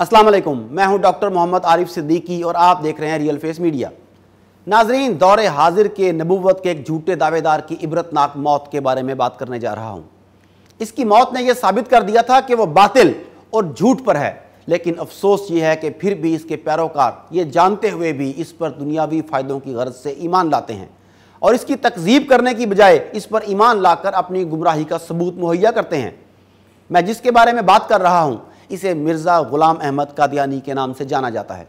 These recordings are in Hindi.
असलम मैं हूं डॉक्टर मोहम्मद आरिफ सिद्दीकी और आप देख रहे हैं रियल फेस मीडिया नाजरीन दौरे हाजिर के नबूवत के एक झूठे दावेदार की इबरतनाक मौत के बारे में बात करने जा रहा हूं इसकी मौत ने यह साबित कर दिया था कि वह बातिल और झूठ पर है लेकिन अफसोस ये है कि फिर भी इसके पैरोकार ये जानते हुए भी इस पर दुनियावी फ़ायदों की गरज से ईमान लाते हैं और इसकी तकजीब करने की बजाय इस पर ईमान लाकर अपनी गुमराही का सबूत मुहैया करते हैं मैं जिसके बारे में बात कर रहा हूँ इसे मिर्ज़ा ग़ुलाम अहमद कादियानी के नाम से जाना जाता है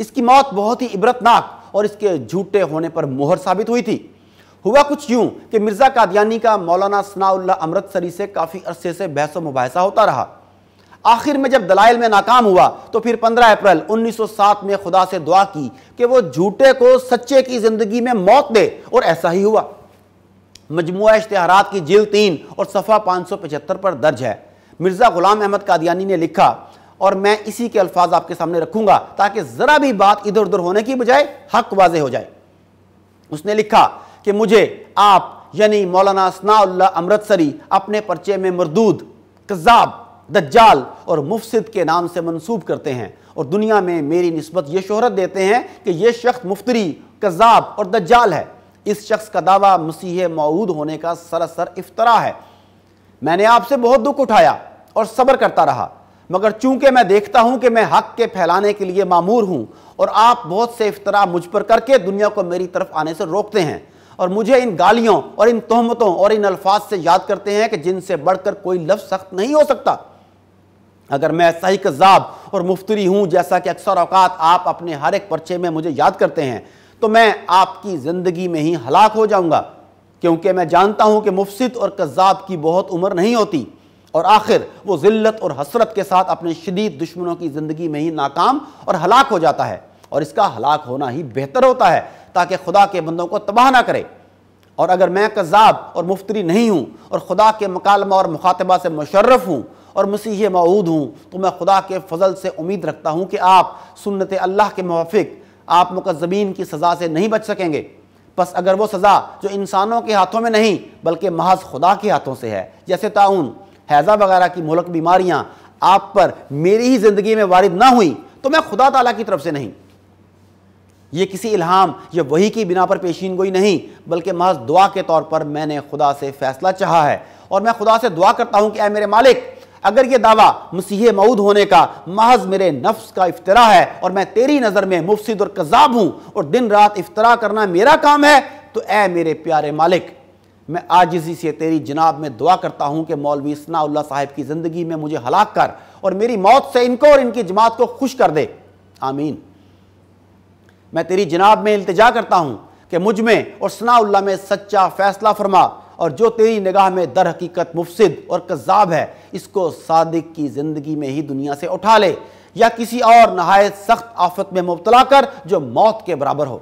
इसकी मौत बहुत ही इबरतनाक और इसके झूठे होने पर मोहर साबित हुई थी हुआ कुछ यूं कि मिर्ज़ा कादियानी का मौलाना सनाउल्ला अमृतसरी से काफ़ी अरसे से बहस मुबासा होता रहा आखिर में जब दलाइल में नाकाम हुआ तो फिर 15 अप्रैल 1907 में खुदा से दुआ की कि वो झूठे को सच्चे की जिंदगी में मौत दे और ऐसा ही हुआ मजमू इश्तहारात की जिल तीन और सफ़ा पाँच सौ पचहत्तर पर दर्ज है मिर्ज़ा ग़ुलाम अहमद कादियानी ने लिखा और मैं इसी के अल्फाज आपके सामने रखूंगा ताकि ज़रा भी बात इधर उधर होने की बजाय हक वाज हो जाए उसने लिखा कि मुझे आप यानी मौलाना स्नाउल्ला अमृतसरी अपने पर्चे में मरदूद कज़ाब दज्जाल और मुफसद के नाम से मंसूब करते हैं और दुनिया में मेरी नस्बत ये शहरत देते हैं कि यह शख्स मुफ्तरी कज़ाब और दज्जाल है इस शख्स का दावा मसीह मऊद होने का सरासर इफ्तरा है मैंने आपसे बहुत दुख उठाया और सब्र करता रहा मगर चूंकि मैं देखता हूं कि मैं हक के फैलाने के लिए मामूर हूं और आप बहुत से इफ्तरा मुझ पर करके दुनिया को मेरी तरफ आने से रोकते हैं और मुझे इन गालियों और इन तहमतों और इन अल्फाज से याद करते हैं कि जिनसे बढ़कर कोई लफ्ज़ सख्त नहीं हो सकता अगर मैं सही कज़ाब और मुफ्तरी हूँ जैसा कि अक्सर अवकात आप अपने हर एक पर्चे में मुझे याद करते हैं तो मैं आपकी ज़िंदगी में ही हलाक हो जाऊँगा क्योंकि मैं जानता हूँ कि मुफसद और कज़ाब की बहुत उम्र नहीं होती और आखिर वो जिल्लत और हसरत के साथ अपने शदीद दुश्मनों की ज़िंदगी में ही नाकाम और हलाक हो जाता है और इसका हलाक होना ही बेहतर होता है ताकि खुदा के बंदों को तबाह ना करे और अगर मैं कज़ाब और मुफ्तरी नहीं हूँ और खुदा के मकालमा और मुखातबा से मुशर्रफ हूँ और मसीह मऊद हूँ तो मैं खुदा के फजल से उम्मीद रखता हूँ कि आप सुन्नत अल्लाह के मुफिक आप मुकजमीन की सज़ा से नहीं बच सकेंगे बस अगर वो सज़ा जो इंसानों के हाथों में नहीं बल्कि महज खुदा के हाथों से है जैसे ताउन हैज़ा वगैरह की मलक बीमारियाँ आप पर मेरी ही ज़िंदगी में वारिद ना हुई तो मैं खुदा तला की तरफ से नहीं ये किसी इल्हाम या वही की बिना पर पेशीन गोई नहीं बल्कि महज दुआ के तौर पर मैंने खुदा से फैसला चाहा है और मैं खुदा से दुआ करता हूँ कि ए मेरे मालिक अगर यह दावा मसीह मऊद होने का महज मेरे नफ्स का इफ्तरा है और मैं तेरी नज़र में मुफसद और कज़ाब हूं और दिन रात इफ्तरा करना मेरा काम है तो ए मेरे प्यारे मालिक मैं आजिजी से तेरी जनाब में दुआ करता हूं कि मौलवी इसना साहब की ज़िंदगी में मुझे हलाक कर और मेरी मौत से इनको और इनकी जमात को खुश कर दे आमीन मैं तेरी जनाब में इल्तजा करता हूं कि मुझ में और सनाउल्ला में सच्चा फैसला फरमा और जो तेरी निगाह में दर हकीकत मुफसद और कजाब है इसको सादिक की ज़िंदगी में ही दुनिया से उठा ले या किसी और नहायत सख्त आफत में मुबतला कर जो मौत के बराबर हो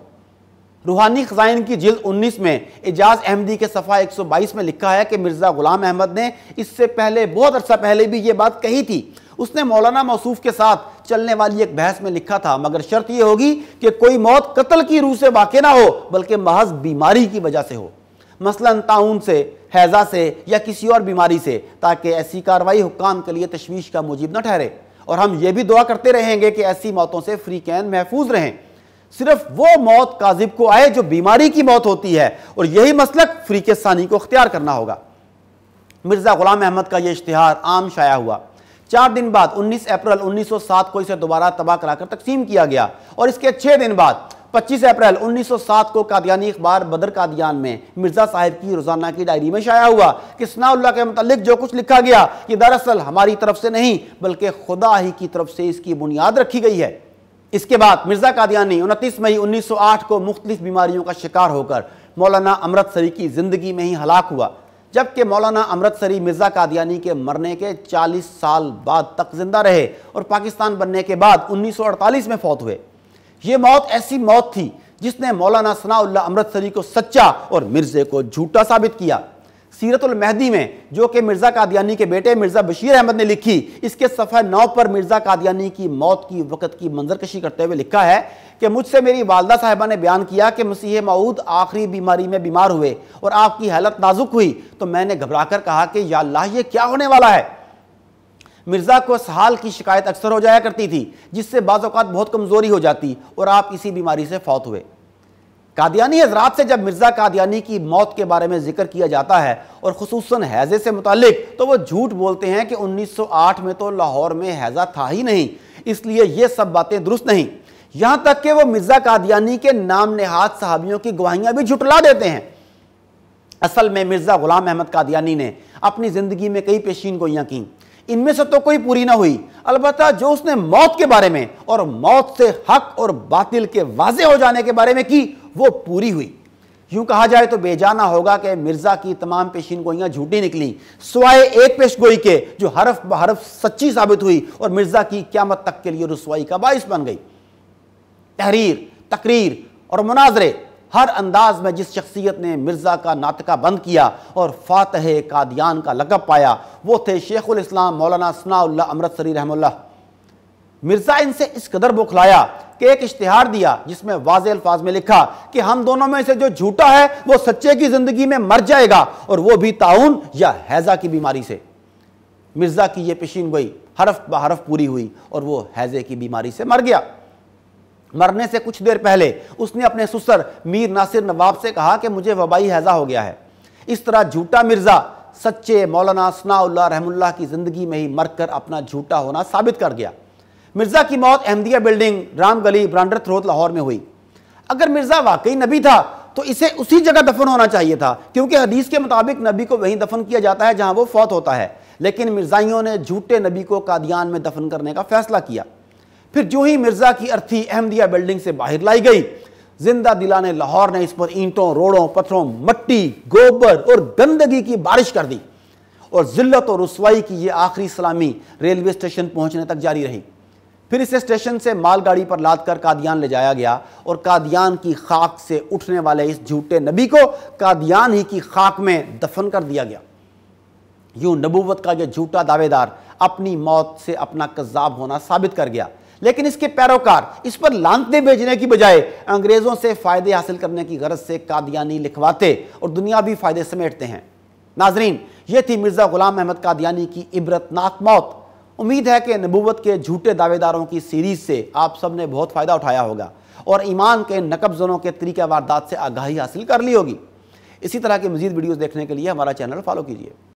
रूहानी ख़जाइन की जिल्द 19 में एजाज अहमदी के सफ़ा 122 में लिखा है कि मिर्ज़ा ग़ुलाम अहमद ने इससे पहले बहुत अर्सा पहले भी ये बात कही थी उसने मौलाना मौसूफ के साथ चलने वाली एक बहस में लिखा था मगर शर्त यह होगी कि कोई मौत कत्ल की रूह से वाक़ ना हो बल्कि महज बीमारी की वजह से हो मसलन ताउन से हैज़ा से या किसी और बीमारी से ताकि ऐसी कार्रवाई हुकाम के लिए तशवीश का मुजीब न ठहरे और हम ये भी दुआ करते रहेंगे कि ऐसी मौतों से फ्री कैन महफूज रहें सिर्फ वो मौत काजिब को आए जो बीमारी की मौत होती है और यही मसलक के सानी को अख्तियार करना होगा मिर्ज़ा गुलाम अहमद का यह इश्तहार आम शाया हुआ चार दिन बाद 19 अप्रैल 1907 को इसे दोबारा तबाह कराकर तकसीम किया गया और इसके छह दिन बाद 25 अप्रैल 1907 को कादियानी अखबार बदर कादियान में मिर्जा साहिब की रोजाना की डायरी में शाया हुआ कि सनाउल्ला के मतलब जो कुछ लिखा गया ये दरअसल हमारी तरफ से नहीं बल्कि खुदा ही की तरफ से इसकी बुनियाद रखी गई है इसके बाद मिर्जा कादियानी उनतीस मई 1908 को मुख्तलिफ बीमारियों का शिकार होकर मौलाना अमृतसरी की जिंदगी में ही हलाक हुआ जबकि मौलाना अमृतसरी मिर्ज़ा कादियानी के मरने के 40 साल बाद तक जिंदा रहे और पाकिस्तान बनने के बाद 1948 में फौत हुए ये मौत ऐसी मौत थी जिसने मौलाना सनाउल्ला अमृतसरी को सच्चा और मिर्जे को झूठा साबित किया सीरतुल मेहदी में जो कि मिर्ज़ा कादियानी के बेटे मिर्ज़ा बशीर अहमद ने लिखी इसके सफ़ा नौ पर मिर्ज़ा कादियानी की मौत की वक़्त की मंजरकशी करते हुए लिखा है कि मुझसे मेरी वालदा साहिबा ने बयान किया कि मसीह मऊद आखिरी बीमारी में बीमार हुए और आपकी हालत नाजुक हुई तो मैंने घबरा कर कहा कि या ये क्या होने वाला है मिर्ज़ा को सहाल की शिकायत अक्सर हो जाया करती थी जिससे बाज़ात बहुत कमज़ोरी हो जाती और आप इसी बीमारी से फौत हुए कादियानी हजरात से जब मिर्ज़ा कादियानी की मौत के बारे में जिक्र किया जाता है और खसूस हैज़े से मुतलक तो वह झूठ बोलते हैं कि उन्नीस सौ आठ में तो लाहौर में हैज़ा था ही नहीं इसलिए ये सब बातें दुरुस्त नहीं यहां तक कि वह मिर्ज़ा कादियानी के नाम नेहाद सहाबियों की गवाहियां भी झुटला देते हैं असल में मिर्ज़ा ग़ुलाम अहमद कादियानी ने अपनी ज़िंदगी में कई पेशीन गोइयां कीं इनमें से तो कोई पूरी ना हुई अलबत् जो उसने मौत के बारे में और मौत से हक और बातिल के वाजे हो जाने के बारे में की वो पूरी हुई यूं कहा जाए तो बेजाना होगा कि मिर्ज़ा की तमाम पेशीन गोइयाँ झूठी निकली सवाए एक पेश गोई के जो हरफ बरफ सच्ची साबित हुई और मिर्ज़ा की क्यामत तक के लिए रसवाई का बायस बन गई तहरीर तकरीर और मुनाजरे हर अंदाज में जिस शख्सियत ने मिर्ज़ा का नातका बंद किया और फातह कादियान का लकब पाया वो थे शेखुल इस्लाम मौलाना सनाउल्ला अमृतसरी रहमल मिर्ज़ा इनसे इस कदर बुखलाया कि एक इश्तिहार दिया जिसमें वाज अल्फाज में लिखा कि हम दोनों में से जो झूठा है वो सच्चे की ज़िंदगी में मर जाएगा और वो भी ताउन या हैज़ा की बीमारी से मिर्ज़ा की ये पेशीन गोई हरफ बहरफ पूरी हुई और वो हैज़े की बीमारी से मर गया मरने से कुछ देर पहले उसने अपने सुसर मीर नासिर नवाब से कहा कि मुझे वबाई हैज़ा हो गया है इस तरह झूठा मिर्ज़ा सच्चे मौलाना सनाउल्ला रहमुल्ला की ज़िंदगी में ही मरकर अपना झूठा होना साबित कर गया मिर्ज़ा की मौत अहमदिया बिल्डिंग राम गली ब्रांडर थ्रोत लाहौर में हुई अगर मिर्ज़ा वाकई नबी था तो इसे उसी जगह दफन होना चाहिए था क्योंकि हदीस के मुताबिक नबी को वहीं दफन किया जाता है जहां वो फौत होता है लेकिन मिर्ज़ाइयों ने झूठे नबी को कादियान में दफन करने का फैसला किया फिर जो ही मिर्ज़ा की अर्थी अहमदिया बिल्डिंग से बाहर लाई गई जिंदा दिला ने लाहौर ने इस पर ईंटों रोड़ों पत्थरों मट्टी गोबर और गंदगी की बारिश कर दी और जिल्लत और रसवाई की यह आखिरी सलामी रेलवे स्टेशन पहुंचने तक जारी रही फिर इसे स्टेशन से मालगाड़ी पर लाद कर कादियान ले जाया गया और कादियान की खाक से उठने वाले इस झूठे नबी को कादियान ही की खाक में दफन कर दिया गया यूं नबूवत का यह झूठा दावेदार अपनी मौत से अपना कज्जाब होना साबित कर गया लेकिन इसके पैरोकार इस पर लानते भेजने की बजाय अंग्रेजों से फायदे हासिल करने की गरज से कादियानी लिखवाते और दुनिया भी फायदे समेटते हैं नाजरीन ये थी मिर्ज़ा गुलाम अहमद कादियानी की इबरतनाक मौत उम्मीद है कि नबूवत के झूठे दावेदारों की सीरीज से आप सब ने बहुत फ़ायदा उठाया होगा और ईमान के नकबजनों के तरीके वारदात से आगाही हासिल कर ली होगी इसी तरह की मजीद वीडियोज़ देखने के लिए हमारा चैनल फॉलो कीजिए